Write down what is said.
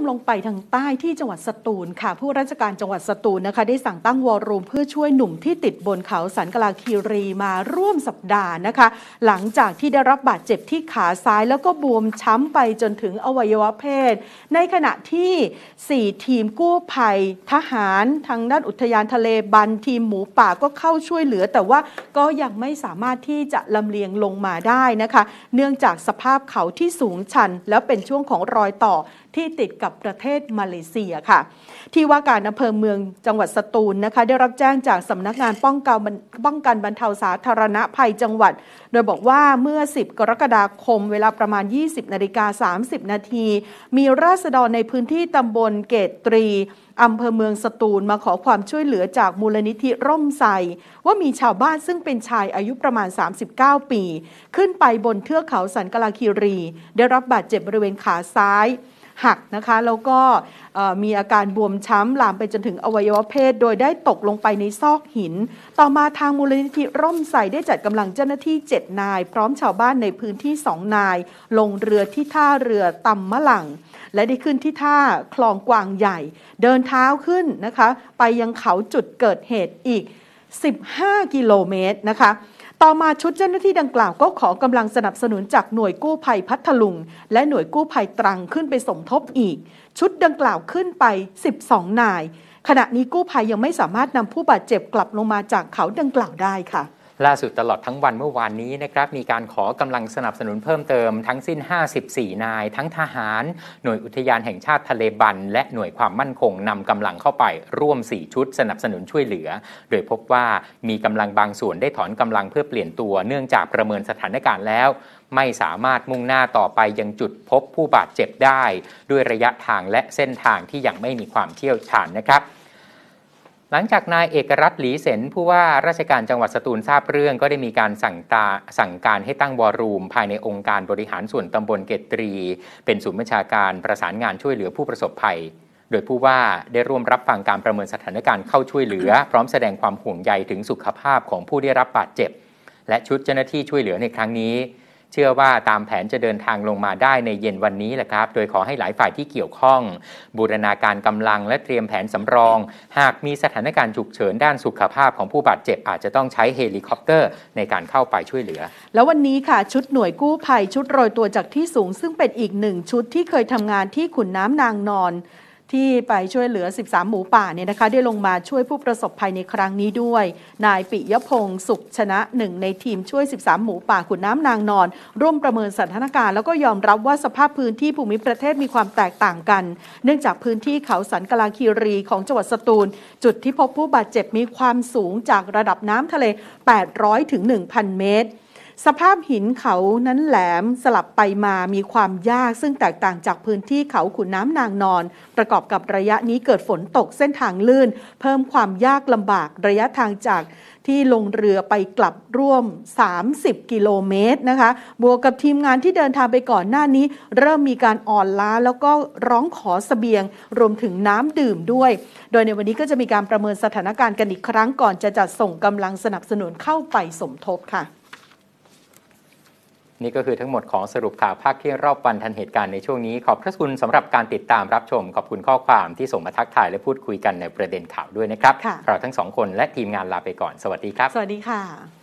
มลงไปทางใต้ที่จังหวัดสตูลค่ะ ผู้ราชการจังหวัดสตูลนะคะ ได้สั่งตั้งวอร์รูมเพื่อช่วยหนุ่มที่ติดบนเขา สันกลาคีรีมาร่วมสัปดาห์นะคะ หลังจากที่ได้รับบาดเจ็บที่ขาซ้ายแล้วก็บวมช้ำไปจนถึงอวัยวะเพศ ในขณะที่ 4 ทีมกู้ภัยทหารทางด้านอุทยานทะเลบัน ทีมหมูป่าก็เข้าช่วยเหลือ แต่ว่าก็ยังไม่สามารถที่จะลำเลียงลงมาได้นะคะ เนื่องจากสภาพเขาที่สูงชันแล้วเป็นช่วงของรอยต่อที่ติดกับประเทศมาเลเซียค่ะ ที่ว่าการอำเภอเมืองจังหวัดสตูลนะคะ ได้รับแจ้งจากสำนักงานป้องกันป้องกันบรรเทาสาธารณภัยจังหวัด โดยบอกว่าเมื่อ 10 กรกฎาคมเวลาประมาณ 20นาฬิกา30นาที มีราษฎรในพื้นที่ตำบลเกตตรีอำเภอเมืองสตูลมาขอความช่วยเหลือจากมูลนิธิร่มใส ว่ามีชาวบ้านซึ่งเป็นชายอายุประมาณ 39 ปี ขึ้นไปบนเทือกเขาสันกลาคีรี ได้รับบาดเจ็บบริเวณขาซ้ายหักนะคะ แล้วก็มีอาการบวมช้ำลามไปจนถึงอวัยวะเพศ โดยได้ตกลงไปในซอกหิน ต่อมาทางมูลนิธิร่มใส่ได้จัดกำลังเจ้าหน้าที่ 7 นาย พร้อมชาวบ้านในพื้นที่ 2 นาย ลงเรือที่ท่าเรือตำมะหลัง และได้ขึ้นที่ท่าคลองกวางใหญ่ เดินเท้าขึ้นนะคะไปยังเขาจุดเกิดเหตุอีก15 กิโลเมตรนะคะ ต่อมาชุดเจ้าหน้าที่ดังกล่าวก็ขอกำลังสนับสนุนจากหน่วยกู้ภัยพัทลุง และหน่วยกู้ภัยตรังขึ้นไปสมทบอีก ชุดดังกล่าวขึ้นไป 12 นาย ขณะนี้กู้ภัยยังไม่สามารถนำผู้บาดเจ็บกลับลงมาจากเขาดังกล่าวได้ค่ะล่าสุดตลอดทั้งวันเมื่อวานนี้นะครับ มีการขอกำลังสนับสนุนเพิ่มเติมทั้งสิ้น 54 นาย ทั้งทหาร หน่วยอุทยานแห่งชาติทะเลบัน และหน่วยความมั่นคงนำกำลังเข้าไปร่วม 4 ชุดสนับสนุนช่วยเหลือ โดยพบว่ามีกำลังบางส่วนได้ถอนกำลังเพื่อเปลี่ยนตัว เนื่องจากประเมินสถานการณ์แล้ว ไม่สามารถมุ่งหน้าต่อไปยังจุดพบผู้บาดเจ็บได้ ด้วยระยะทางและเส้นทางที่ยังไม่มีความเชี่ยวชาญนะครับหลังจากนายเอกรัตน์หลีเสนผู้ว่าราชการจังหวัดสตูลทราบเรื่อง ก็ได้มีการสั่งตาสั่งการให้ตั้งวอรูมภายในองค์การบริหารส่วนตำบลเกตรี เป็นศูนย์บัญชาการประสานงานช่วยเหลือผู้ประสบภัย โดยผู้ว่าได้ร่วมรับฟังการประเมินสถานการณ์เข้าช่วยเหลือ พร้อมแสดงความห่วงใยถึงสุขภาพของผู้ได้รับบาดเจ็บและชุดเจ้าหน้าที่ช่วยเหลือในครั้งนี้เชื่อว่าตามแผนจะเดินทางลงมาได้ในเย็นวันนี้แหละครับ โดยขอให้หลายฝ่ายที่เกี่ยวข้อง บูรณาการกำลังและเตรียมแผนสำรอง หากมีสถานการณ์ฉุกเฉินด้านสุขภาพของผู้บาดเจ็บ อาจจะต้องใช้เฮลิคอปเตอร์ในการเข้าไปช่วยเหลือ แล้ววันนี้ค่ะชุดหน่วยกู้ภัยชุดโรยตัวจากที่สูง ซึ่งเป็นอีกหนึ่งชุดที่เคยทำงานที่ขุนน้ำนางนอนที่ไปช่วยเหลือ 13 หมูป่า เนี่ยนะคะ ได้ลงมาช่วยผู้ประสบภัยในครั้งนี้ด้วย นายปิยพงศ์สุขชนะ หนึ่ง ในทีมช่วย 13 หมูป่าขุนน้ำนางนอนร่วมประเมินสถานการณ์แล้วก็ยอมรับว่าสภาพพื้นที่ภูมิประเทศมีความแตกต่างกัน เนื่องจากพื้นที่เขาสันกลาคีรีของจังหวัดสตูล จุดที่พบผู้บาดเจ็บมีความสูงจากระดับน้ำทะเล 800 ถึง 1,000 เมตรสภาพหินเขานั้นแหลมสลับไปมามีความยาก ซึ่งแตกต่างจากพื้นที่เขาขุนน้ำนางนอน ประกอบกับระยะนี้เกิดฝนตกเส้นทางลื่น เพิ่มความยากลำบากระยะทางจาก ที่ลงเรือไปกลับร่วม 30 กิโลเมตรนะคะบวกกับทีมงานที่เดินทางไปก่อนหน้านี้ เริ่มมีการอ่อนล้าแล้วก็ร้องขอสเสบียง รวมถึงน้ำดื่มด้วย โดยในวันนี้ก็จะมีการประเมินสถานการณ์กันอีกครั้งก่อนจะจัดส่งกำลังสนับสนุนเข้าไปสมทบค่ะนี่ก็คือทั้งหมดของสรุปข่าวภาคเที่ยงรอบวันทันเหตุการณ์ในช่วงนี้ ขอบพระคุณสำหรับการติดตามรับชม ขอบคุณข้อความที่ส่งมาทักทายและพูดคุยกันในประเด็นข่าวด้วยนะครับ เราทั้งสองคนและทีมงานลาไปก่อนสวัสดีครับ สวัสดีค่ะ